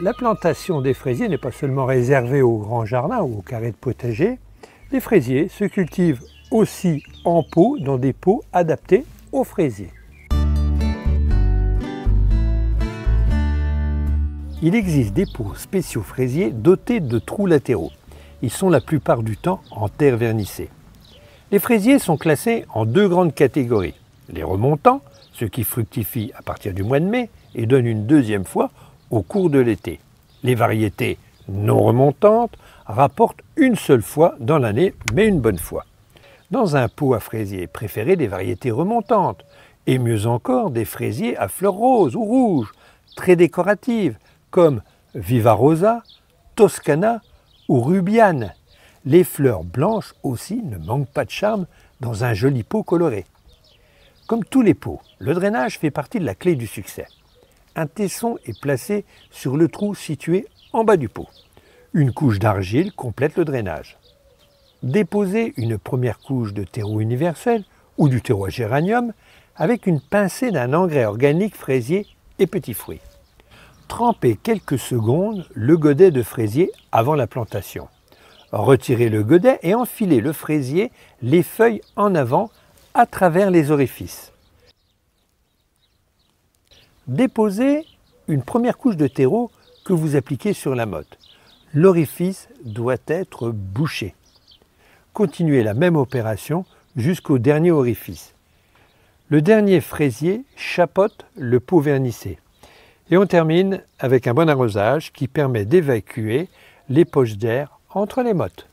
la plantation des fraisiers n'est pas seulement réservée aux grands jardins ou aux carrés de potager. Les fraisiers se cultivent aussi en pot, dans des pots adaptés aux fraisiers. Il existe des pots spéciaux fraisiers dotés de trous latéraux. Ils sont la plupart du temps en terre vernissée. Les fraisiers sont classés en deux grandes catégories. Les remontants, ceux qui fructifient à partir du mois de mai et donnent une deuxième fois au cours de l'été. Les variétés non remontantes rapportent une seule fois dans l'année, mais une bonne fois. Dans un pot à fraisier, préférez des variétés remontantes, et mieux encore des fraisiers à fleurs roses ou rouges, très décoratives, comme Vivarosa, Toscana ou Rubiane. Les fleurs blanches aussi ne manquent pas de charme dans un joli pot coloré. Comme tous les pots, le drainage fait partie de la clé du succès un tesson est placé sur le trou situé en bas du pot. Une couche d'argile complète le drainage. Déposez une première couche de terreau universel ou du terreau à géranium avec une pincée d'un engrais organique fraisier et petits fruits. Trempez quelques secondes le godet de fraisier avant la plantation. Retirez le godet et enfilez le fraisier, les feuilles en avant à travers les orifices déposez une première couche de terreau que vous appliquez sur la motte. L'orifice doit être bouché. Continuez la même opération jusqu'au dernier orifice. Le dernier fraisier chapote le pot vernissé. Et on termine avec un bon arrosage qui permet d'évacuer les poches d'air entre les mottes.